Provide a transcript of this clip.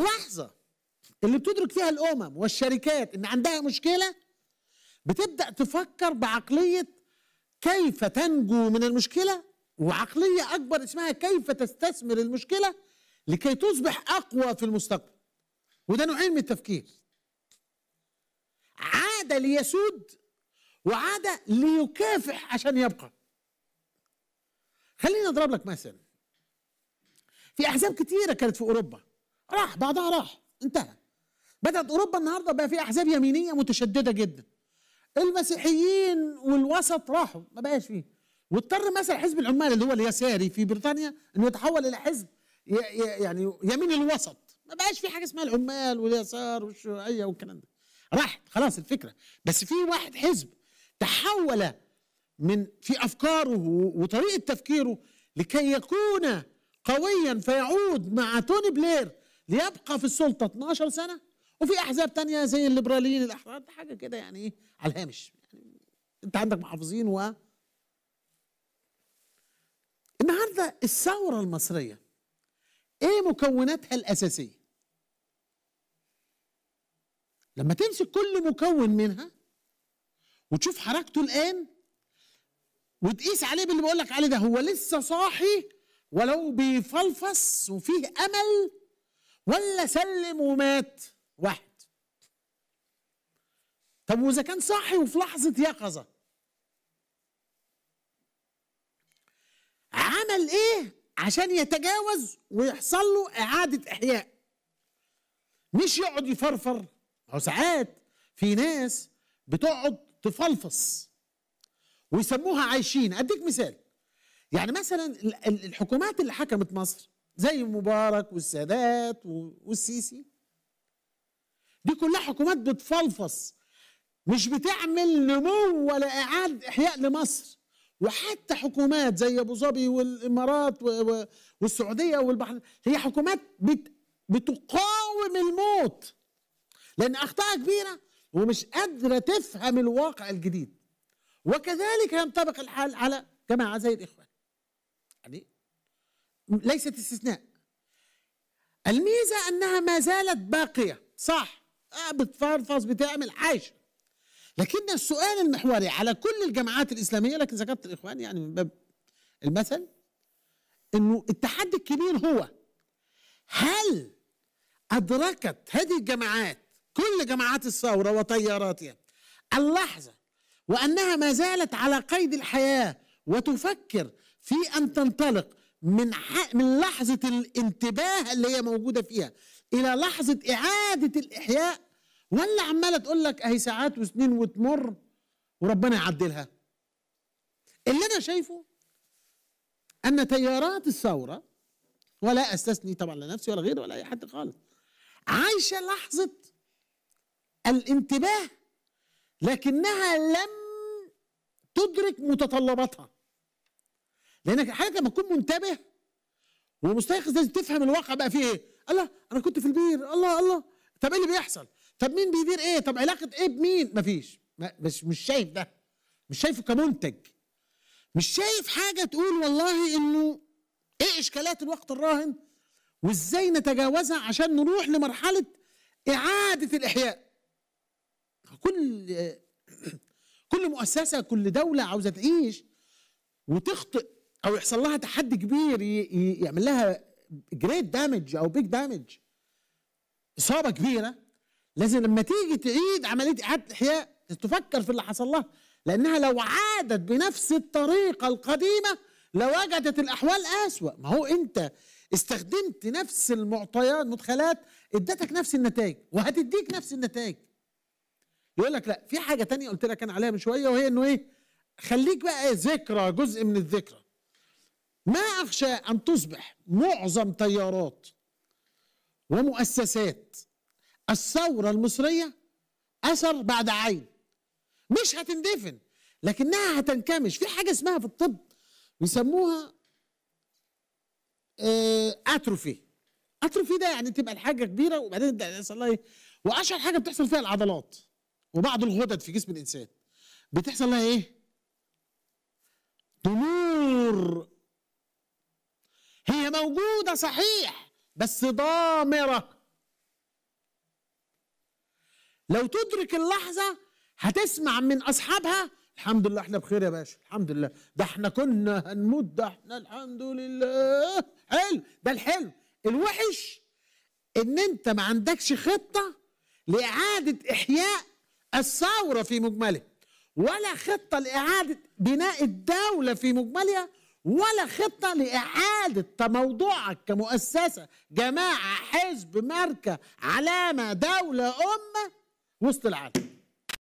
لحظه اللي بتدرك فيها الامم والشركات ان عندها مشكله بتبدا تفكر بعقليه كيف تنجو من المشكله وعقليه اكبر اسمها كيف تستثمر المشكله لكي تصبح اقوى في المستقبل وده نوعين من التفكير عاد ليسود وعاد ليكافح عشان يبقى خليني اضرب لك مثل في احزاب كتيره كانت في اوروبا راح بعدها راح انتهى بدأت أوروبا النهاردة بقى في أحزاب يمينية متشددة جدا المسيحيين والوسط راحوا ما بقاش فيه واضطر مثلا حزب العمال اللي هو اليساري في بريطانيا انه يتحول الى حزب يعني يمين الوسط ما بقاش في حاجه اسمها العمال واليسار والشيوعيه والكلام ده راح خلاص الفكره بس في واحد حزب تحول من في افكاره وطريقه تفكيره لكي يكون قويا فيعود مع توني بلير ليبقى في السلطه 12 سنه وفي احزاب تانية زي الليبراليين الاحرار حاجه كده يعني ايه على الهامش يعني انت عندك محافظين و النهارده الثوره المصريه ايه مكوناتها الاساسيه لما تمسك كل مكون منها وتشوف حركته الان وتقيس عليه باللي بقول لك عليه ده هو لسه صاحي ولو بيفلفص وفيه امل ولا سلم ومات واحد طب واذا كان صاحي وفي لحظه يقظه عمل ايه عشان يتجاوز ويحصل له اعاده احياء مش يقعد يفرفر او ساعات في ناس بتقعد تفلفص ويسموها عايشين اديك مثال يعني مثلا الحكومات اللي حكمت مصر زي مبارك والسادات والسيسي دي كلها حكومات بتفلفص مش بتعمل نمو ولا اعاده احياء لمصر وحتى حكومات زي ابو ظبي والامارات والسعوديه والبحرين هي حكومات بت بتقاوم الموت لان اخطاء كبيره ومش قادره تفهم الواقع الجديد وكذلك ينطبق الحال على جماعه زي الاخوان ليست استثناء الميزة أنها ما زالت باقية صح آه، بتفرفص بتعمل عايشة لكن السؤال المحوري على كل الجماعات الإسلامية لكن ذكرت الإخوان يعني من باب المثل أنه التحدي الكبير هو هل أدركت هذه الجماعات كل جماعات الثورة وتياراتها اللحظة وأنها ما زالت على قيد الحياة وتفكر في أن تنطلق من من لحظه الانتباه اللي هي موجوده فيها الى لحظه اعاده الاحياء ولا عماله تقول لك اهي ساعات وسنين وتمر وربنا يعدلها اللي انا شايفه ان تيارات الثوره ولا استثني طبعا لا نفسي ولا غيري ولا اي حد خالص عايشه لحظه الانتباه لكنها لم تدرك متطلباتها لانك حضرتك لما تكون منتبه ومستيقظ لازم تفهم الواقع بقى فيه ايه الله انا كنت في البير الله الله طب ايه اللي بيحصل طب مين بيدير ايه طب علاقه ايه بمين مفيش مش مش شايف ده مش شايفه كمنتج مش شايف حاجه تقول والله انه ايه اشكالات الوقت الراهن وازاي نتجاوزها عشان نروح لمرحله اعاده الاحياء كل كل مؤسسه كل دوله عاوزه تعيش وتخطئ او يحصل لها تحدي كبير يعمل لها جريت دامج او بيج دامج اصابه كبيره لازم لما تيجي تعيد عمليه اعاده الاحياء تفكر في اللي حصل لها لانها لو عادت بنفس الطريقه القديمه لوجدت الاحوال اسوا ما هو انت استخدمت نفس المعطيات مدخلات ادتك نفس النتائج وهتديك نفس النتائج يقول لك لا في حاجه تانية قلت لك انا عليها من شويه وهي انه ايه خليك بقى ذكرى جزء من الذكرى ما أخشى أن تصبح معظم تيارات ومؤسسات الثورة المصرية أثر بعد عين مش هتندفن لكنها هتنكمش في حاجة اسمها في الطب بيسموها اتروفي آه، اتروفي ده يعني تبقى الحاجه كبيره وبعدين يحصل لها ايه واشهر حاجه بتحصل فيها العضلات وبعض الغدد في جسم الانسان بتحصل لها ايه موجودة صحيح بس ضامرة لو تدرك اللحظة هتسمع من أصحابها الحمد لله احنا بخير يا باشا الحمد لله ده احنا كنا هنموت ده احنا الحمد لله حلو ده الحلو الوحش ان انت ما عندكش خطة لإعادة إحياء الثورة في مجملها ولا خطة لإعادة بناء الدولة في مجملها ولا خطة لإعادة تموضعك كمؤسسة جماعة حزب ماركة علامة دولة أمة وسط العالم